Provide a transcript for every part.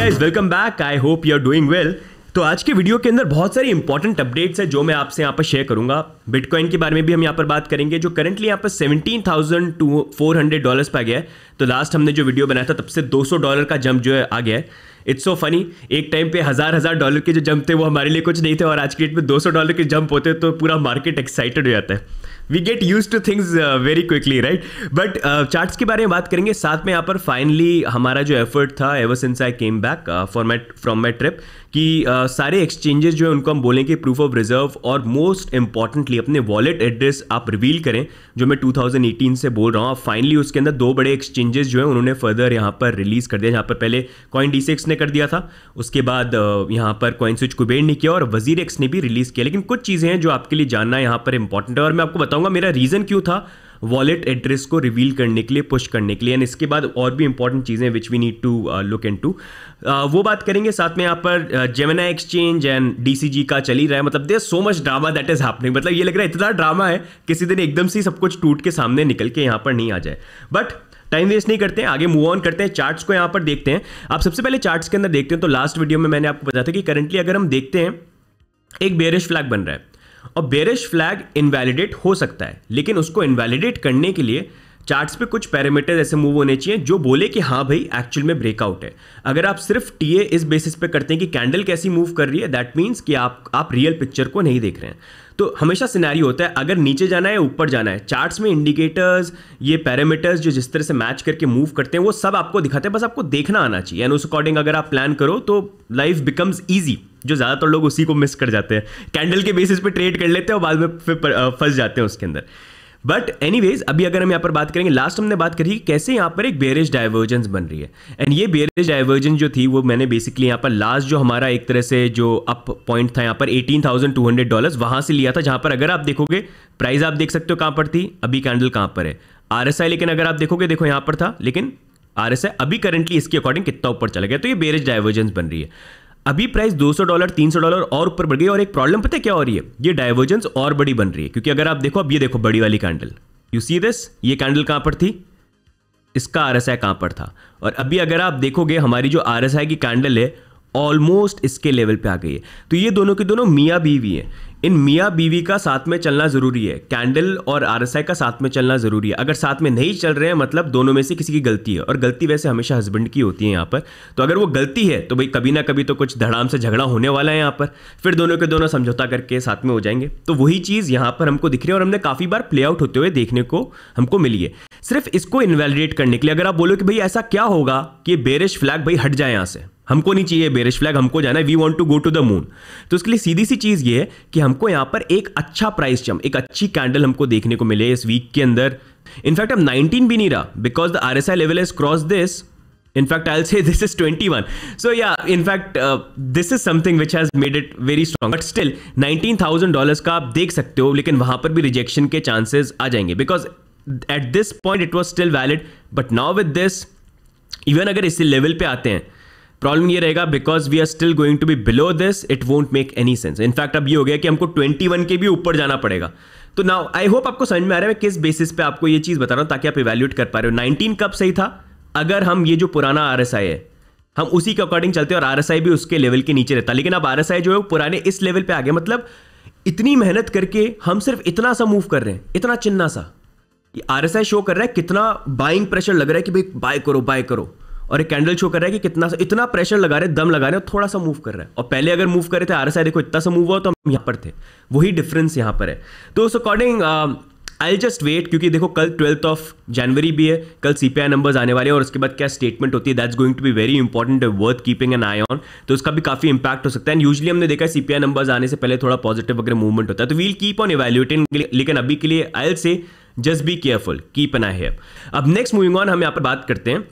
guys welcome back I hope you are doing well तो आज के वीडियो के अंदर बहुत सारी इंपॉर्टेंट अपडेट्स है जो मैं आपसे यहाँ पर शेयर करूंगा बिटकॉइन के बारे में भी हम यहाँ पर बात करेंगे जो करंटली यहाँ पर seventeen thousand two four hundred dollar पर आ गया है तो लास्ट हमने जो वीडियो बनाया था तब से दो सौ डॉलर का जंप जो है आ गया है इट्स सो फनी एक टाइम पे हज़ार हज़ार डॉलर के जो जंप थे वो हमारे लिए कुछ नहीं थे और आज के डेट में दो सौ डॉलर के जंप होते तो पूरा मार्केट एक्साइटेड हो जाता है we get used to things very quickly right but charts के बारे में बात करेंगे साथ में यहाँ पर फाइनली हमारा जो एफर्ट था ever since I came back for my from my trip कि आ, सारे एक्सचेंजेस जो है उनको हम बोलें कि प्रूफ ऑफ रिजर्व और मोस्ट इंपॉर्टेंटली अपने वॉलेट एड्रेस आप रिवील करें जो मैं 2018 से बोल रहा हूँ फाइनली उसके अंदर दो बड़े एक्सचेंजेस जो है उन्होंने फर्दर यहाँ पर रिलीज़ कर दिया जहाँ पर पहले कॉइन डी ने कर दिया था उसके बाद यहाँ पर कॉइन स्विच कुबेर ने किया और वजीर एक्स ने भी रिलीज़ किया लेकिन कुछ चीज़ें हैं जो आपके लिए जानना यहाँ पर इंपॉर्टेंट है और मैं आपको बताऊँगा मेरा रीज़न क्यों था वॉलेट एड्रेस को रिवील करने के लिए पुश करने के लिए एंड इसके बाद और भी इंपॉर्टेंट चीज़ें which we need to look into वो बात करेंगे साथ में यहाँ पर जेमिना एक्सचेंज एंड डी का चल ही रहा है मतलब there so much drama that is happening मतलब ये लग रहा है इतना ड्रामा है किसी दिन एकदम से सब कुछ टूट के सामने निकल के यहाँ पर नहीं आ जाए बट टाइम वेस्ट नहीं करते हैं आगे मूव ऑन करते हैं चार्ट्स को यहाँ पर देखते हैं आप सबसे पहले चार्ट्स के अंदर देखते हैं तो लास्ट वीडियो में मैंने आपको बताया था कि करंटली अगर हम देखते हैं एक बेरिश फ्लैग बन रहा है और बेरिश फ्लैग इनवैलिडेट हो सकता है लेकिन उसको इनवैलिडेट करने के लिए चार्ट्स पे कुछ पैरामीटर ऐसे मूव होने चाहिए जो बोले कि हाँ भाई एक्चुअल में ब्रेकआउट है अगर आप सिर्फ टीए इस बेसिस पे करते हैं कि कैंडल कैसी मूव कर रही है दैट मीन्स कि आप आप रियल पिक्चर को नहीं देख रहे हैं तो हमेशा सिनेरियो होता है अगर नीचे जाना है ऊपर जाना है चार्ट्स में इंडिकेटर्स ये पैरामीटर्स जो जिस तरह से मैच करके मूव करते हैं वो सब आपको दिखाते हैं बस आपको देखना आना चाहिए एंड उस अकॉर्डिंग अगर आप प्लान करो तो लाइफ बिकम्स ईजी जो ज़्यादातर लोग उसी को मिस कर जाते हैं कैंडल के बेसिस पे ट्रेड कर लेते हैं और बाद में फिर फंस जाते हैं उसके अंदर बट एनीवेज अभी अगर हम यहाँ पर बात करेंगे लास्ट हमने बात करी कैसे यहाँ पर एक बेरेज डाइवर्जेंस बन रही है एंड ये बेरेज डाइवर्जेंस जो थी वो मैंने बेसिकली यहाँ पर लास्ट जो हमारा एक तरह से जो अप पॉइंट था यहाँ पर eighteen thousand two hundred dollar वहाँ से लिया था जहाँ पर अगर आप देखोगे प्राइस आप देख सकते हो कहाँ पर थी अभी कैंडल कहाँ पर है आर लेकिन अगर आप देखोगे देखो यहाँ पर था लेकिन आर अभी करंटली इसके अकॉर्डिंग कितना ऊपर चला गया तो ये बेरेज डाइवर्जेंस बन रही है अभी प्राइस 200 डॉलर 300 डॉलर और ऊपर बढ़ गई और एक प्रॉब्लम पता है क्या हो रही है ये डाइवर्जेंस और बड़ी बन रही है क्योंकि अगर आप देखो अब ये देखो बड़ी वाली कैंडल यू सी दिस ये कैंडल कहाँ पर थी इसका आर एस आई कहाँ पर था और अभी अगर आप देखोगे हमारी जो आर एस आई की कैंडल है ऑलमोस्ट इसके लेवल पे आ गई है तो ये दोनों के दोनों मियाँ बीवी हैं इन मियाँ बीवी का साथ में चलना ज़रूरी है कैंडल और आई का साथ में चलना ज़रूरी है अगर साथ में नहीं चल रहे हैं मतलब दोनों में से किसी की गलती है और गलती वैसे हमेशा हस्बैंड की होती है यहाँ पर तो अगर वो गलती है तो भाई कभी ना कभी तो कुछ धड़ाम से झगड़ा होने वाला है यहाँ पर फिर दोनों के दोनों समझौता करके साथ में हो जाएंगे तो वही चीज़ यहाँ पर हमको दिख रही है और हमने काफ़ी बार प्ले आउट होते हुए देखने को हमको मिली है सिर्फ इसको इन्वेलिडेट करने के लिए अगर आप बोलो कि भाई ऐसा क्या होगा कि बेरिश फ्लैग भाई हट जाए यहाँ से हमको नहीं चाहिए बेरिश फ्लैग हमको जाना है we want to go to the moon तो उसके लिए सीधी सी चीज़ ये है कि हम हमको यहाँ पर एक अच्छा प्राइस जम एक अच्छी कैंडल हमको देखने को मिले इस वीक के अंदर इनफैक्ट अब 19 भी नहीं रहा because the R S I level is cross this in fact I say this is 21 so या in fact this is something which has made it very strong but still 19,000 dollars का आप देख सकते हो लेकिन वहां पर भी रिजेक्शन के चांसेस आ जाएंगे because at this point it was still valid but now with this even अगर इस लेवल पे आते हैं प्रॉब्लम ये रहेगा because we are still going to be below this it won't make any sense in fact अब ये हो गया कि हमको 21 के भी ऊपर जाना पड़ेगा तो नाउ आई होप आपको समझ में आ रहा है मैं किस बेसिस पे आपको ये चीज़ बता रहा हूँ ताकि आप इवेल्यूट कर पा रहे हो 19 कब सही था अगर हम ये जो पुराना आर है हम उसी के अकॉर्डिंग चलते हैं और आर भी उसके लेवल के नीचे रहता लेकिन अब आर जो है वो पुराने इस लेवल पर आ गया मतलब इतनी मेहनत करके हम सिर्फ इतना सा मूव कर रहे हैं इतना चिन्ना सा आर एस शो कर रहा है कितना बाइंग प्रेशर लग रहा है कि भाई बाय करो बाय करो और एक कैंडल शो कर रहा है कि कितना सा इतना प्रेशर लगा रहे दम लगा रहे और थोड़ा सा मूव कर रहा है और पहले अगर मूव करे थे आर एस आई देखो इतना सा मूव हुआ तो हम यहाँ पर थे वही डिफरेंस यहाँ पर है तो उस अकॉर्डिंग आई जस्ट वेट क्योंकि देखो कल ट्वेल्थ ऑफ जनवरी भी है कल सी पी आई नंबर्स आने वाले हैं और उसके बाद क्या स्टेटमेंट होती है that's going to be very important worth keeping an eye on तो उसका भी काफी इंपैक्ट हो सकता है एंड यूजली हमने देखा है सी पी आई नंबर्स आने से पहले थोड़ा पॉजिटिव वगैरह मूवमेंट होता है तो वील कीप ऑन एवेल्यूटिंग लेकिन अभी के लिए I'll say just be careful keep an eye है अब नेक्स्ट मूविंग ऑन हम यहाँ पर बात करते हैं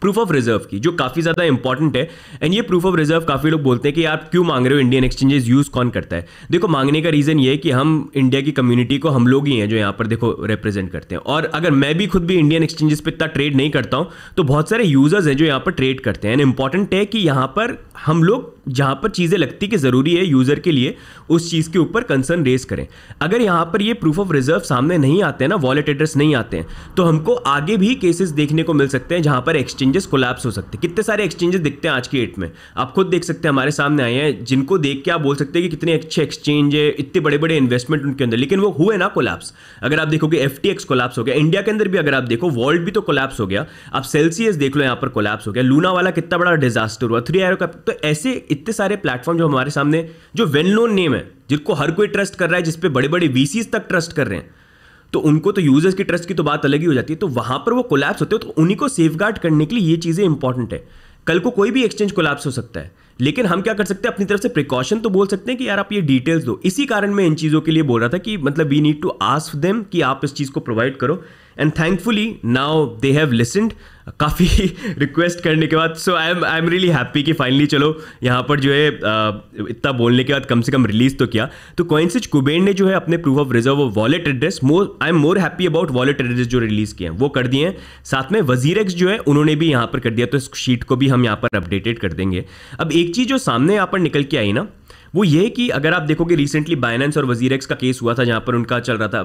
प्रूफ ऑफ रिजर्व की जो काफ़ी ज़्यादा इंपॉर्टेंट है एंड ये प्रूफ ऑफ रिजर्व काफ़ी लोग बोलते हैं कि आप क्यों मांग रहे हो इंडियन एक्सचेंजेस यूज़ कौन करता है देखो मांगने का रीज़न ये है कि हम इंडिया की कम्युनिटी को हम लोग ही हैं जो यहाँ पर देखो रिप्रेजेंट करते हैं और अगर मैं भी खुद भी इंडियन एक्सचेंजेस पर इतना ट्रेड नहीं करता हूँ तो बहुत सारे यूज़र्स हैं जो यहाँ पर ट्रेड करते हैं एंड इंपॉर्टेंट है कि यहाँ पर हम लोग जहाँ पर चीज़ें लगती कि ज़रूरी है यूज़र के लिए उस चीज़ के ऊपर कंसर्न रेज करें अगर यहाँ पर ये प्रूफ ऑफ रिजर्व सामने नहीं आते हैं ना वॉलेट एड्रेस नहीं आते हैं तो हमको आगे भी केसेस देखने को मिल सकते हैं जहाँ पर एक्सचेंज एक्सचेंजेस कोलैप्स हो सकते हैं कितने सारे एक्सचेंजेस दिखते हैं आज की डेट में आप खुद देख सकते हैं हमारे सामने आए हैं जिनको देख के आप बोल सकते हैं कि कितने अच्छे एक्सचेंज है इतने बड़े बड़े इन्वेस्टमेंट उनके अंदर लेकिन वो हुए ना कोलैप्स अगर आप देखोगे एफ टी हो गया इंडिया के अंदर भी अगर आप देखो वर्ल्ड भी तो कोलैप्स हो गया आप सेल्सियस देख लो यहाँ पर कोलैप्स हो गया लूना वाला कितना बड़ा डिजास्टर हुआ थ्री आयो का तो ऐसे इतने सारे प्लेटफॉर्म जो हमारे सामने जो वेल नोन नेम है जिनको हर कोई ट्रस्ट कर रहा है जिसपे बड़े बड़े वीसीज तक ट्रस्ट कर रहे हैं तो उनको तो यूजर्स की ट्रस्ट की तो बात अलग ही हो जाती है तो वहां पर वो कोलैप्स होते हो तो उन्हीं को सेफ करने के लिए ये चीज़ें इंपॉर्टेंट है कल को कोई भी एक्सचेंज कोलैप्स हो सकता है लेकिन हम क्या कर सकते हैं अपनी तरफ से प्रिकॉशन तो बोल सकते हैं कि यार आप ये डिटेल्स दो इसी कारण मैं इन चीज़ों के लिए बोल रहा था कि मतलब we need to ask them कि आप इस चीज़ को प्रोवाइड करो and thankfully now they have listened काफ़ी रिक्वेस्ट करने के बाद so I am I am really happy कि फाइनली चलो यहाँ पर जो है इतना बोलने के बाद कम से कम रिलीज़ तो किया तो कोइंसिच कुबेर ने जो है अपने proof of reserve wallet address more I am more happy about wallet address जो रिलीज़ किए हैं वो कर दिए हैं साथ में वजीर जो है उन्होंने भी यहाँ पर कर दिया तो इस शीट को भी हम यहाँ पर अपडेटेड कर देंगे अब एक चीज़ जो सामने यहाँ पर निकल के आई ना वो ये कि अगर आप देखोगे रिसेंटली बाइनेंस और वजीरेक्स का केस हुआ था जहाँ पर उनका चल रहा था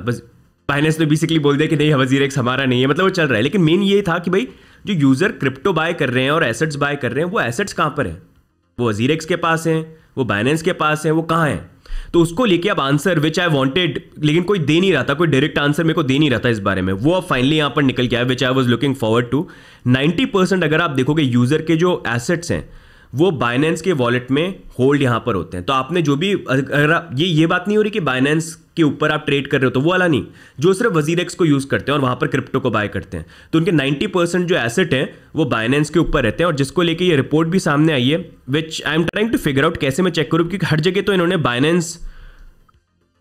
फाइनेंस ने बेसिकली बोल दिया कि नहीं वजीर एक्स हमारा नहीं है मतलब वो चल रहा है लेकिन मेन ये था कि भाई जो यूज़र क्रिप्टो बाय कर रहे हैं और एसेट्स बाय कर रहे हैं वो एसेट्स कहाँ पर हैं वो वजीर एक्स के पास हैं वो बाइनेंस के पास हैं वो कहाँ हैं तो उसको लेके अब आंसर विच आई वांटेड लेकिन कोई दे नहीं रहा था कोई डायरेक्ट आंसर मेरे को दे नहीं रहा था इस बारे में वो अब फाइनली यहाँ पर निकल के आया which I was looking forward to ninety percent अगर आप देखोगे यूज़र के जो एसेट्स हैं वो बाइनेंस के वॉलेट में होल्ड यहाँ पर होते हैं तो आपने जो भी अगर आप ये ये बात नहीं हो रही कि बाइनेंस के ऊपर आप ट्रेड कर रहे हो तो वो वाला नहीं जो सिर्फ वजीर एक्स को यूज़ करते हैं और वहाँ पर क्रिप्टो को बाय करते हैं तो उनके 90 परसेंट जो एसेट हैं वो बाइनेंस के ऊपर रहते हैं और जिसको लेके ये रिपोर्ट भी सामने आई है which I am trying to figure out कैसे मैं चेक करूँ क्योंकि हर जगह तो इन्होंने Binance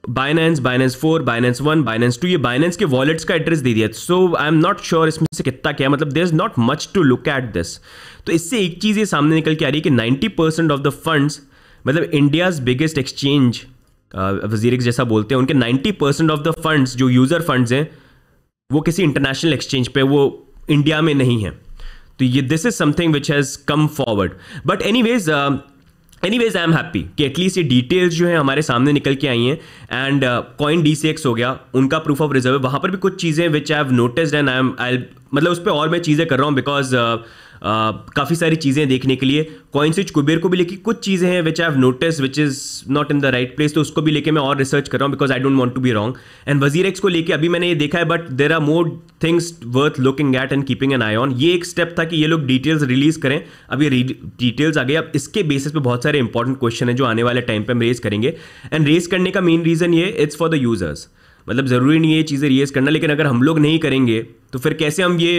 Binance Binance four Binance one Binance two ये बाइनेंस के वॉलेट्स का एड्रेस दे दिया so I am not sure इसमें से कितना क्या मतलब there is not much to look at this तो इससे एक चीज़ ये सामने निकल के आ रही है कि ninety percent of the funds मतलब इंडियाज बिगेस्ट एक्सचेंज वजीर जैसा बोलते हैं उनके ninety percent of the funds जो यूज़र फंड्स हैं वो किसी इंटरनेशनल एक्सचेंज पे वो इंडिया में नहीं है तो ये this is something which has come forward but anyways anyways I am happy कि एटलीस्ट ये डिटेल्स जो है हमारे सामने निकल के आई हैं and CoinDCX हो गया उनका प्रूफ ऑफ रिजर्व वहाँ पर भी कुछ चीज़ें which I have notice and I am I मतलब उस पर और मैं चीज़ें कर रहा हूँ बिकॉज काफ़ी सारी चीज़ें देखने के लिए कॉइंसिच कुबेर को भी लेके कुछ चीज़ें हैं which I have notice which is not in the right place तो उसको भी लेके मैं और रिसर्च कर रहा हूँ because I don't want to be wrong and WazirX को लेके अभी मैंने ये देखा है but there are more things worth looking at and keeping an eye on ये एक स्टेप था कि ये लोग डिटेल्स रिलीज करें अब ये डिटेल्स आ गए अब इसके बेसिस पे बहुत सारे इंपॉर्टेंट क्वेश्चन हैं जो आने वाले टाइम पे हम रेज करेंगे एंड रेज करने का मेन रीज़न ये इट्स फॉर द यूजर्स मतलब ज़रूरी नहीं है ये चीज़ें रेज करना लेकिन अगर हम लोग नहीं करेंगे तो फिर कैसे हम ये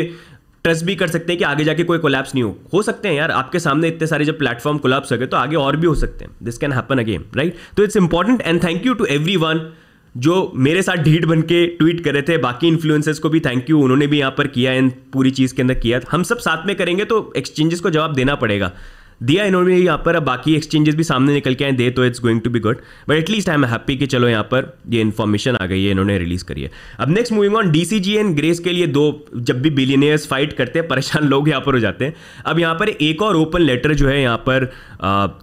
ट्रस्ट भी कर सकते हैं कि आगे जाके कोई कोलैप्स नहीं हो हो सकते हैं यार आपके सामने इतने सारे जब प्लेटफॉर्म कोलैप्स हो गए तो आगे और भी हो सकते हैं this can happen again right तो it's important and thank you to everyone जो मेरे साथ ढीट बन के ट्वीट करे थे बाकी इन्फ्लुएंसर्स को भी थैंक यू उन्होंने भी यहाँ पर किया एंड पूरी चीज़ के अंदर किया हम सब साथ में करेंगे तो एक्सचेंजेस को जवाब देना पड़ेगा दिया इन्होंने यहाँ पर अब बाकी एक्सचेंजेस भी सामने निकल के आए दे तो it's going to be good but at least I am happy कि चलो यहाँ पर ये इन्फॉर्मेशन आ गई है इन्होंने रिलीज करी है अब next moving on D C G and grace के लिए दो जब भी बिलीनियर्स फाइट करते हैं परेशान लोग यहाँ पर हो जाते हैं अब यहाँ पर एक और ओपन लेटर जो है यहाँ पर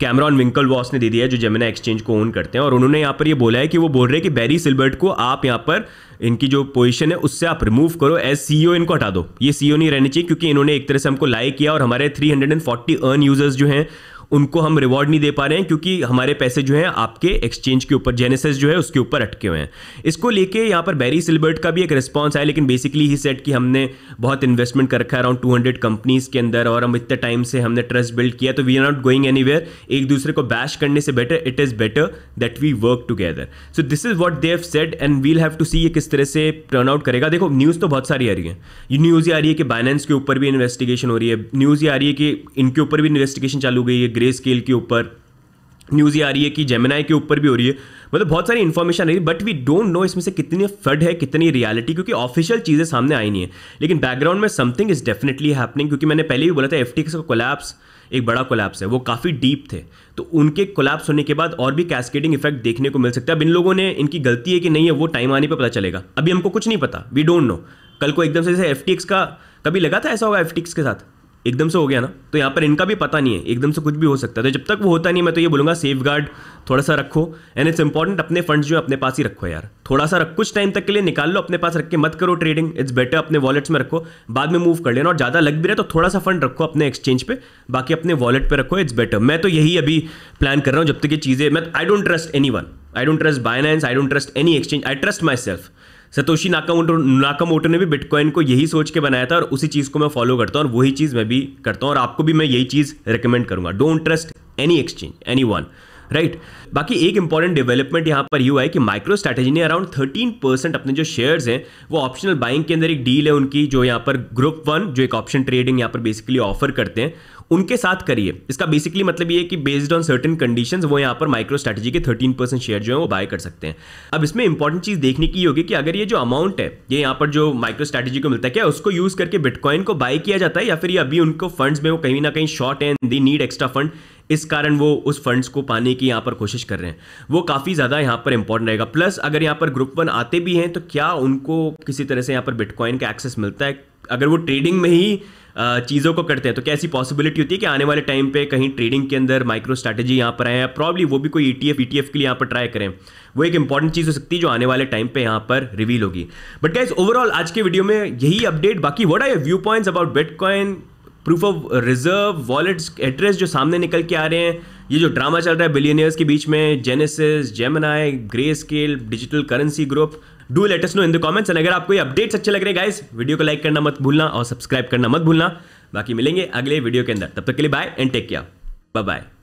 कैमरॉन विंकल वॉस ने दे दिया है जो जमुना एक्सचेंज को ओन करते हैं और उन्होंने यहाँ पर ये बोला है कि वो बोल रहे हैं कि बैरी सिल्बर्ट को आप यहाँ पर इनकी जो पोजीशन है उससे आप रिमूव करो एज सीईओ e इनको हटा दो ये सीईओ e नहीं रहने चाहिए क्योंकि इन्होंने एक तरह से हमको लाइक किया और हमारे 340 अर्न यूजर्स जो हैं उनको हम रिवॉर्ड नहीं दे पा रहे हैं क्योंकि हमारे पैसे जो हैं आपके एक्सचेंज के ऊपर जेनेसिस जो है उसके ऊपर अटके हुए हैं इसको लेके यहाँ पर बैरी सिल्बर्ट का भी एक रिस्पॉन्स आया लेकिन बेसिकली ही सेट कि हमने बहुत इन्वेस्टमेंट कर रखा है अराउंड टू हंड्रेड कंपनीज के अंदर और हम इतने टाइम से हमने ट्रस्ट बिल्ड किया तो we are not going any एक दूसरे को बैश करने से better it is better that we work together so this is what they've said and we'll have to see ये किस तरह से टर्न आउट करेगा देखो न्यूज़ तो बहुत सारी आ रही है ये न्यूज़ ये आ रही है कि बाइनेंस के ऊपर भी इन्वेस्टिगेशन हो रही है न्यूज़ ये आ रही है कि इनके ऊपर भी इन्वेस्टिगेशन चालू गई है ग्रे स्केल के ऊपर न्यूज़ ये आ रही है कि जेमिनाई के ऊपर भी हो रही है मतलब बहुत सारी इन्फॉर्मेशन आ रही है बट वी डोंट नो इसमें से कितनी फड है कितनी रियलिटी क्योंकि ऑफिशियल चीज़ें सामने आई नहीं है लेकिन बैकग्राउंड में समथिंग इज डेफिनेटली हैपनिंग क्योंकि मैंने पहले भी बोला था एफ का कोलैप्स एक बड़ा कोलैप्स है वो काफ़ी डीप थे तो उनके कोलैप्स होने के बाद और भी कैस्केडिंग इफेक्ट देखने को मिल सकता है अब इन लोगों ने इनकी गलती है कि नहीं है वो टाइम आने पर पता चलेगा अभी हमको कुछ नहीं पता वी डोंट नो कल को एकदम से जैसे एफ का कभी लगा था ऐसा होगा एफ के साथ एकदम से हो गया ना तो यहाँ पर इनका भी पता नहीं है एकदम से कुछ भी हो सकता है तो जब तक वो होता नहीं मैं तो ये बोलूँगा सेफ गार्ड थोड़ा सा रखो एंड इट्स इंपॉर्टेंट अपने फंड्स जो है अपने पास ही रखो यार थोड़ा सा रख कुछ टाइम तक के लिए निकाल लो अपने पास रख के मत करो ट्रेडिंग इट्स बेटर अपने वॉलेट्स में रखो बाद में मूव कर लेना और ज़्यादा लग भी रहा है तो थोड़ा सा फंड रखो अपने एक्सचेंज पर बाकी अपने वॉलेट पर रखो इट्स बेटर मैं तो यही अभी प्लान कर रहा हूँ जब तक ये चीज़ें मैं I don't trust anyone I don't trust Binance I don't trust any exchange I trust myself Satoshi Nakamoto Nakamoto ने भी बिटकॉइन को यही सोच के बनाया था और उसी चीज़ को मैं फॉलो करता हूँ और वही चीज़ मैं भी करता हूँ और आपको भी मैं यही चीज़ रिकमेंड करूँगा don't trust any exchange anyone right बाकी एक इंपॉर्टेंट डेवलपमेंट यहाँ पर यू है कि माइक्रो स्ट्रैटेजी ने अराउंड थर्टीन परसेंट अपने जो शेयर्स हैं वो ऑप्शनल बाइंग के अंदर एक डील है उनकी जो यहाँ पर ग्रुप वन जो एक ऑप्शन ट्रेडिंग यहाँ पर बेसिकली ऑफर करते हैं उनके साथ करिए इसका बेसिकली मतलब ये कि बेस्ड ऑन सर्टेन कंडीशंस वो यहाँ पर माइक्रो स्ट्रेटजी के 13 परसेंट शेयर जो है वो बाय कर सकते हैं अब इसमें इंपॉर्टेंट चीज़ देखने की होगी कि अगर ये जो अमाउंट है ये यहाँ पर जो माइक्रो स्ट्रेटेजी को मिलता है क्या उसको यूज़ करके बिटकॉइन को बाय किया जाता है या फिर ये अभी उनको फंड्स में वो कहीं ना कहीं short and they need extra fund इस कारण वो उस फंड्स को पाने की यहाँ पर कोशिश कर रहे हैं वो काफ़ी ज़्यादा यहाँ पर इंपॉर्टेंट रहेगा प्लस अगर यहाँ पर ग्रुप वन आते भी हैं तो क्या उनको किसी तरह से यहाँ पर बिटकॉइन का एक्सेस मिलता है अगर वो ट्रेडिंग में ही चीज़ों को करते हैं तो क्या ऐसी पॉसिबिलिटी होती है कि आने वाले टाइम पे कहीं ट्रेडिंग के अंदर माइक्रो स्ट्रैटेजी यहाँ पर आए या प्रॉब्ली वो भी कोई ई e टी e के लिए यहाँ पर ट्राई करें वो एक इंपॉर्टेंट चीज़ हो सकती है जो आने वाले टाइम पे यहाँ पर रिवील होगी बट गाइज ओवरऑल आज के वीडियो में यही अपडेट बाकी what are view points about bitcoin proof of reserve wallets address जो सामने निकल के आ रहे हैं ये जो ड्रामा चल रहा है बिलियनियर्स के बीच में Genesis Gemini Grayscale Digital Currency Group do let us know in the comments and अगर आपको ये अपडेट्स अच्छे लग रहे गाइस वीडियो को लाइक करना मत भूलना और सब्सक्राइब करना मत भूलना बाकी मिलेंगे अगले वीडियो के अंदर तब तक के लिए bye and take care bye bye